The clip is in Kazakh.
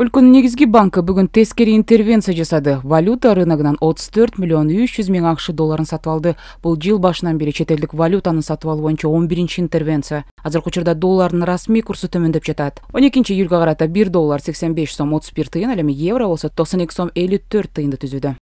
Үлкінің негізге банкі бүгін тескері интервенция жасады. Валюта рынығынан 34 миллион 300 мен ақшы долларын сатып Бұл жыл башынан бері шетелдік валютаны сатып алу 11-ші интервенция. Азыр құчырда долларын расми курсы төмендеп жатады. 12 інші үлгі қарата 1 доллар 85 сом 31 әлемі евро болса 92 сом 54 түзуді.